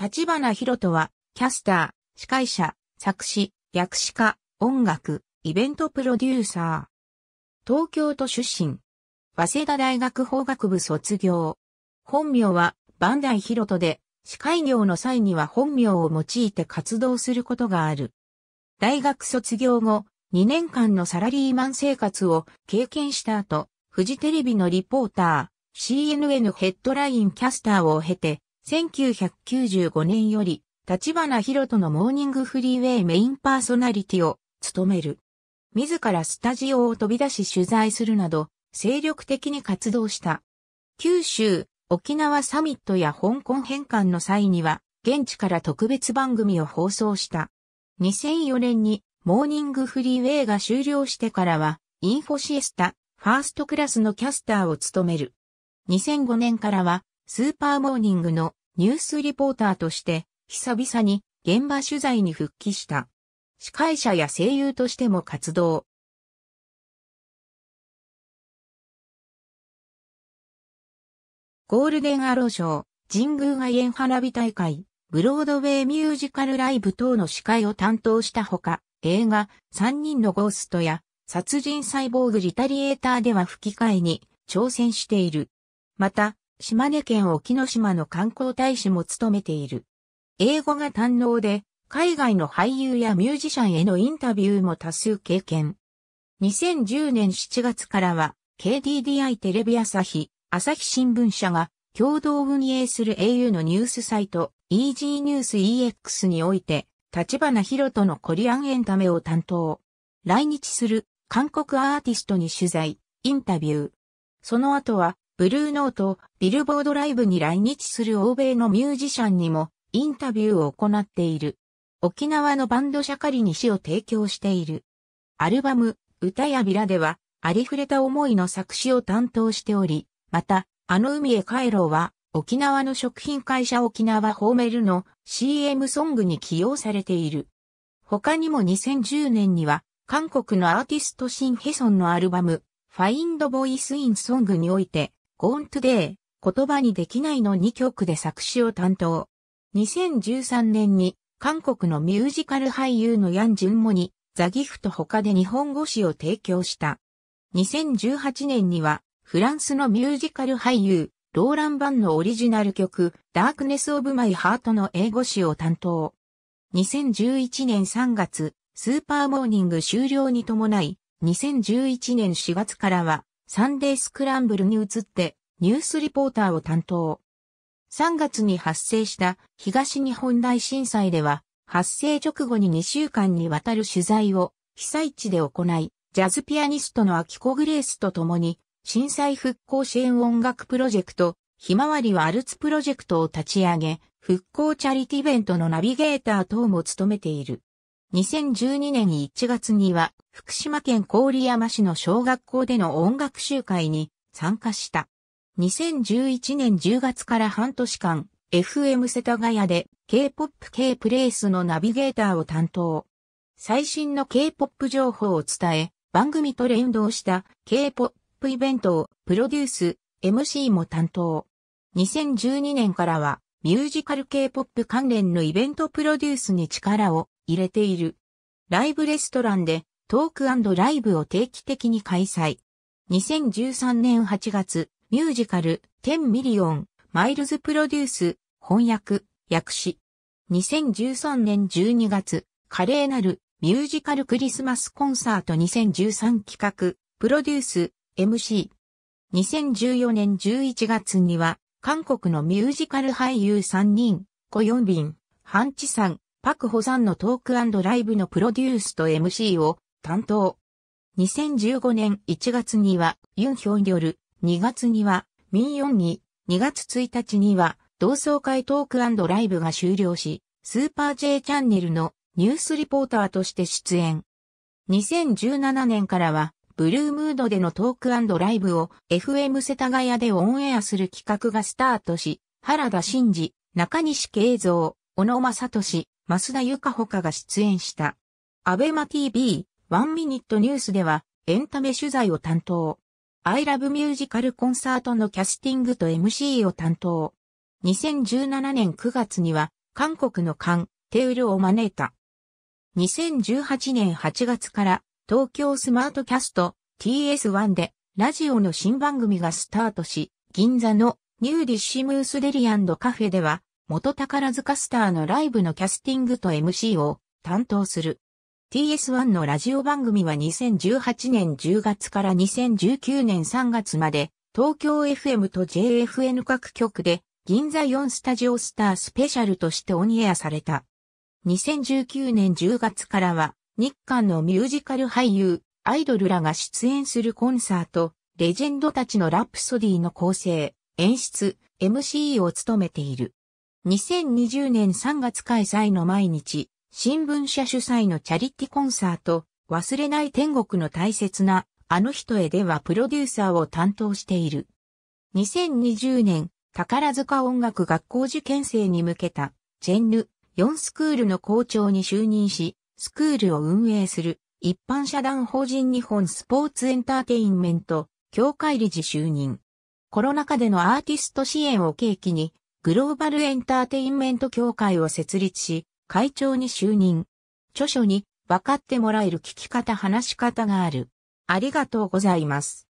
立花博人は、キャスター、司会者、作詞、訳詞家、音楽、イベントプロデューサー。東京都出身。早稲田大学法学部卒業。本名は、万代博人で、司会業の際には本名を用いて活動することがある。大学卒業後、2年間のサラリーマン生活を経験した後、フジテレビのリポーター、CNN ヘッドラインキャスターを経て、1995年より、立花博人のモーニングフリーウェイメインパーソナリティを務める。自らスタジオを飛び出し取材するなど、精力的に活動した。九州、沖縄サミットや香港返還の際には、現地から特別番組を放送した。2004年に、モーニングフリーウェイが終了してからは、インフォシエスタ、ファーストクラスのキャスターを務める。2005年からは、スーパーモーニングのニュースリポーターとして、久々に現場取材に復帰した。司会者や声優としても活動。ゴールデンアロー賞、神宮外苑花火大会、ブロードウェイミュージカルライブ等の司会を担当したほか、映画、三人のゴーストや、殺人サイボーグリタリエーターでは吹き替えに挑戦している。また、島根県沖ノ島の観光大使も務めている。英語が堪能で、海外の俳優やミュージシャンへのインタビューも多数経験。2010年7月からは、KDDI テレビ朝日、朝日新聞社が共同運営する au のニュースサイト EG ニュース EX において、立花博人のコリアンエンタメを担当。来日する韓国アーティストに取材、インタビュー。その後はブルーノート、ビルボードライブに来日する欧米のミュージシャンにもインタビューを行っている。沖縄のバンドシャカリに詩を提供している。アルバム、歌やビラでは、ありふれた思いの作詞を担当しており、また、あの海へ帰ろうは、沖縄の食品会社沖縄ホーメルの CM ソングに起用されている。他にも2010年には、韓国のアーティストシンヘソンのアルバム、ファインドボイスインソングにおいて、ゴーントゥデー、言葉にできないの2曲で作詞を担当。2013年に韓国のミュージカル俳優のヤン・ジュンモにザギフト他で日本語詞を提供した。2018年にはフランスのミュージカル俳優ローラン・バンのオリジナル曲ダークネス・オブ・マイ・ハートの英語詞を担当。2011年3月、スーパーモーニング終了に伴い、2011年4月からは、サンデースクランブルに移ってニュースリポーターを担当。3月に発生した東日本大震災では、発生直後に2週間にわたる取材を被災地で行い、ジャズピアニストの秋子グレースと共に、震災復興支援音楽プロジェクト、ひまわりはアルツプロジェクトを立ち上げ、復興チャリティベントのナビゲーター等も務めている。2012年1月には福島県郡山市の小学校での音楽集会に参加した。2011年10月から半年間、FM 世田谷で K-POP K プレイスのナビゲーターを担当。最新の K-POP 情報を伝え、番組と連動した K-POP イベントをプロデュース、MC も担当。2012年からはミュージカル K-POP 関連のイベントプロデュースに力を入れている。ライブレストランでトークライブを定期的に開催。2013年8月、ミュージカル10ミリオン、マイルズプロデュース、翻訳、訳詞。2013年12月、華麗なるミュージカルクリスマスコンサート2013企画、プロデュース、MC。2014年11月には、韓国のミュージカル俳優3人、コヨンビン、ハンチさん、パクホさんのトークライブのプロデュースと MC を担当。2015年1月にはユンヒョンョル、2月にはミンヨンに、2月1日には同窓会トークライブが終了し、スーパー J チャンネルのニュースリポーターとして出演。2017年からは、ブルームードでのトークライブを FM 世田谷でオンエアする企画がスタートし、原田真二、中西慶三、小野正俊、増田由香ほかが出演した。アベマ TV、ワンミニットニュースでは、エンタメ取材を担当。アイラブミュージカルコンサートのキャスティングと MC を担当。2017年9月には、韓国のカン、テウルを招いた。2018年8月から、東京スマートキャスト TS1 で、ラジオの新番組がスタートし、銀座のニューディッシュムースデリアンドカフェでは、元宝塚スターのライブのキャスティングと MC を担当する。TS1 のラジオ番組は2018年10月から2019年3月まで東京 FM と JFN 各局で銀座4スタジオスタースペシャルとしてオンエアされた。2019年10月からは日韓のミュージカル俳優、アイドルらが出演するコンサート、レジェンドたちのラプソディの構成、演出、MC を務めている。2020年3月開催の毎日、新聞社主催のチャリティコンサート、忘れない天国の大切な、あの人へではプロデューサーを担当している。2020年、宝塚音楽学校受験生に向けた、ジェンヌ4スクールの校長に就任し、スクールを運営する、一般社団法人日本スポーツエンターテインメント、協会理事就任。コロナ禍でのアーティスト支援を契機に、グローバルエンターテインメント協会を設立し、会長に就任。著書に分かってもらえる聞き方話し方がある。ありがとうございます。